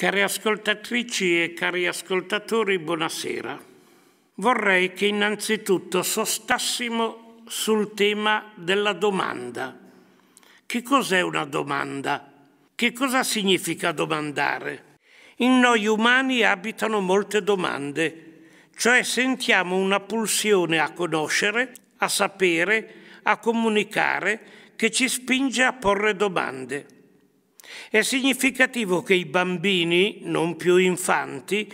Care ascoltatrici e cari ascoltatori, buonasera. Vorrei che innanzitutto sostassimo sul tema della domanda. Che cos'è una domanda? Che cosa significa domandare? In noi umani abitano molte domande, cioè sentiamo una pulsione a conoscere, a sapere, a comunicare, che ci spinge a porre domande. È significativo che i bambini, non più infanti,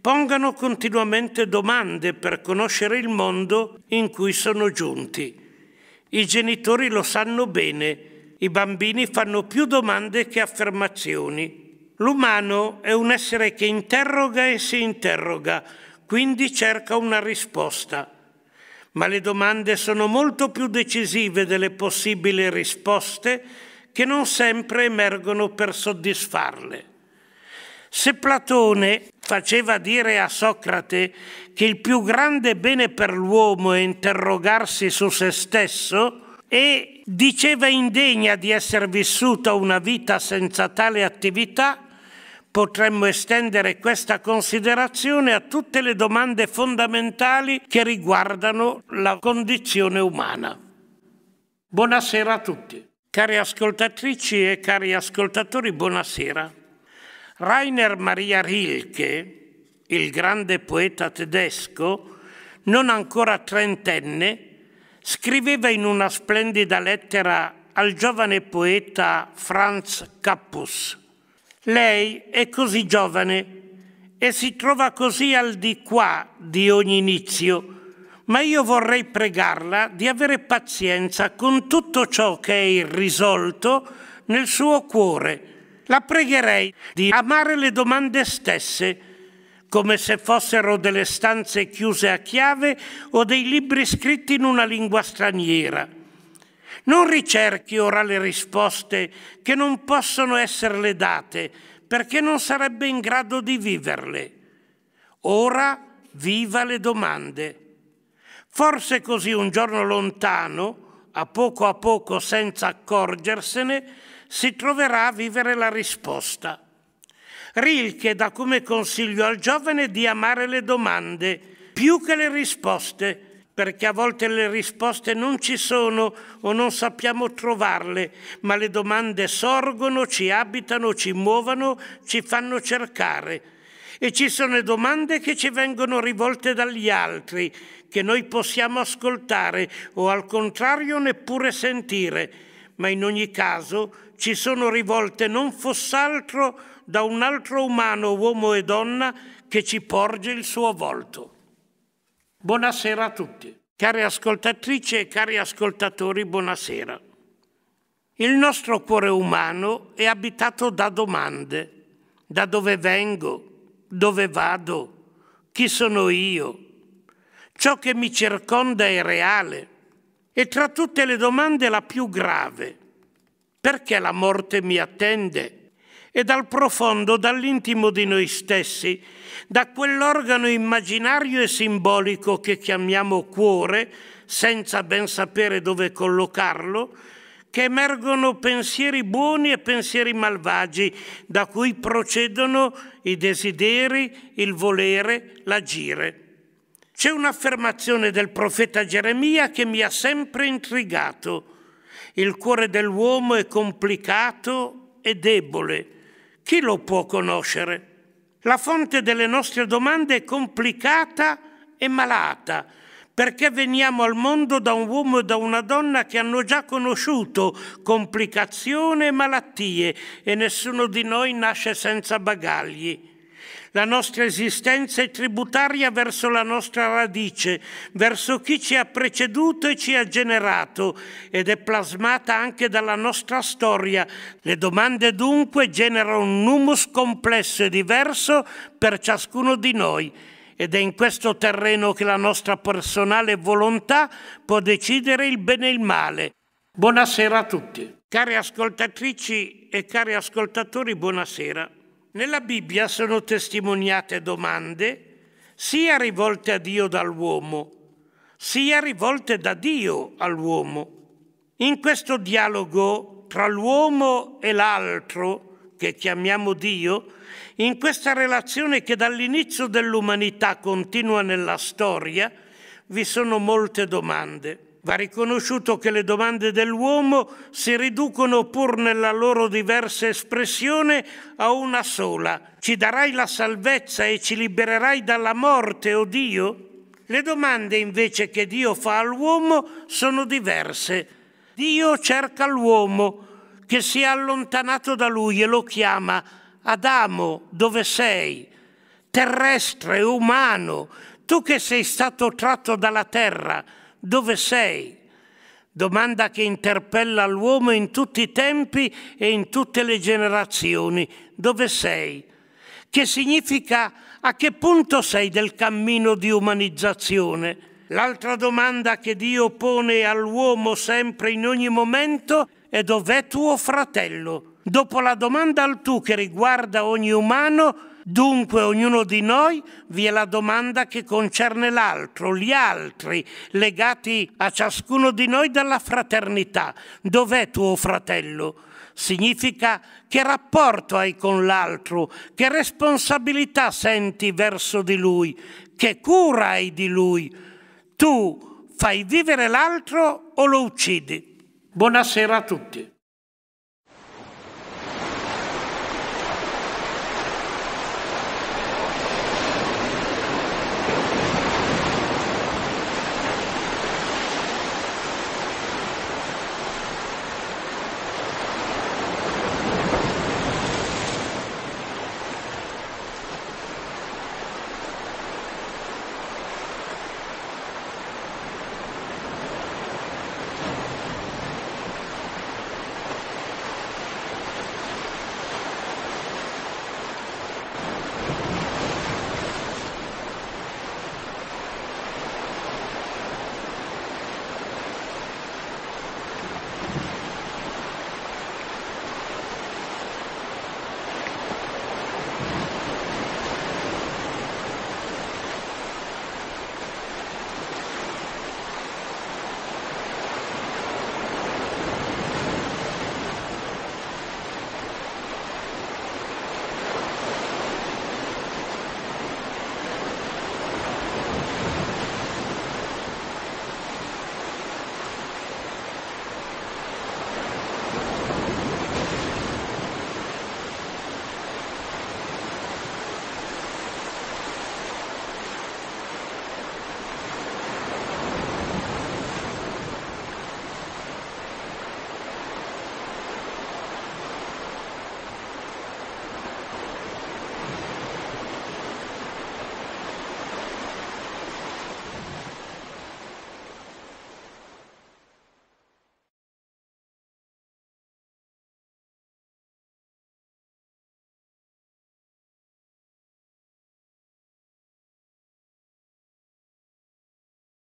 pongano continuamente domande per conoscere il mondo in cui sono giunti. I genitori lo sanno bene, i bambini fanno più domande che affermazioni. L'umano è un essere che interroga e si interroga, quindi cerca una risposta. Ma le domande sono molto più decisive delle possibili risposte che non sempre emergono per soddisfarle. Se Platone faceva dire a Socrate che il più grande bene per l'uomo è interrogarsi su se stesso, e diceva indegna di essere vissuta una vita senza tale attività, potremmo estendere questa considerazione a tutte le domande fondamentali che riguardano la condizione umana. Buonasera a tutti. Cari ascoltatrici e cari ascoltatori, buonasera. Rainer Maria Rilke, il grande poeta tedesco, non ancora trentenne, scriveva in una splendida lettera al giovane poeta Franz Kappus. Lei è così giovane e si trova così al di qua di ogni inizio ma io vorrei pregarla di avere pazienza con tutto ciò che è irrisolto nel suo cuore. La pregherei di amare le domande stesse, come se fossero delle stanze chiuse a chiave o dei libri scritti in una lingua straniera. Non ricerchi ora le risposte che non possono esserle date, perché non sarebbe in grado di viverle. Ora viva le domande. Forse così un giorno lontano, a poco a poco senza accorgersene, si troverà a vivere la risposta. Rilke dà come consiglio al giovane di amare le domande più che le risposte, perché a volte le risposte non ci sono o non sappiamo trovarle, ma le domande sorgono, ci abitano, ci muovono, ci fanno cercare e ci sono domande che ci vengono rivolte dagli altri, che noi possiamo ascoltare o al contrario neppure sentire, ma in ogni caso ci sono rivolte non foss'altro da un altro umano, uomo e donna, che ci porge il suo volto. Buonasera a tutti. Cari ascoltatrici e cari ascoltatori, buonasera. Il nostro cuore umano è abitato da domande. Da dove vengo? dove vado, chi sono io. Ciò che mi circonda è reale e tra tutte le domande la più grave. Perché la morte mi attende? E dal profondo, dall'intimo di noi stessi, da quell'organo immaginario e simbolico che chiamiamo cuore, senza ben sapere dove collocarlo, che emergono pensieri buoni e pensieri malvagi, da cui procedono i desideri, il volere, l'agire. C'è un'affermazione del profeta Geremia che mi ha sempre intrigato. Il cuore dell'uomo è complicato e debole. Chi lo può conoscere? La fonte delle nostre domande è complicata e malata perché veniamo al mondo da un uomo e da una donna che hanno già conosciuto complicazioni e malattie e nessuno di noi nasce senza bagagli. La nostra esistenza è tributaria verso la nostra radice, verso chi ci ha preceduto e ci ha generato ed è plasmata anche dalla nostra storia. Le domande dunque generano un humus complesso e diverso per ciascuno di noi ed è in questo terreno che la nostra personale volontà può decidere il bene e il male. Buonasera a tutti. Cari ascoltatrici e cari ascoltatori, buonasera. Nella Bibbia sono testimoniate domande sia rivolte a Dio dall'uomo, sia rivolte da Dio all'uomo. In questo dialogo tra l'uomo e l'altro, che chiamiamo Dio, in questa relazione che dall'inizio dell'umanità continua nella storia, vi sono molte domande. Va riconosciuto che le domande dell'uomo si riducono pur nella loro diversa espressione a una sola. Ci darai la salvezza e ci libererai dalla morte, o oh Dio? Le domande invece che Dio fa all'uomo sono diverse. Dio cerca l'uomo, che si è allontanato da lui e lo chiama Adamo, dove sei? Terrestre, umano, tu che sei stato tratto dalla terra, dove sei? Domanda che interpella l'uomo in tutti i tempi e in tutte le generazioni, dove sei? Che significa a che punto sei del cammino di umanizzazione? L'altra domanda che Dio pone all'uomo sempre in ogni momento e dov'è tuo fratello? Dopo la domanda al tu che riguarda ogni umano, Dunque ognuno di noi vi è la domanda che concerne l'altro, gli altri, legati a ciascuno di noi dalla fraternità. Dov'è tuo fratello? Significa che rapporto hai con l'altro, che responsabilità senti verso di lui, che cura hai di lui. Tu fai vivere l'altro o lo uccidi? Buonasera a tutti.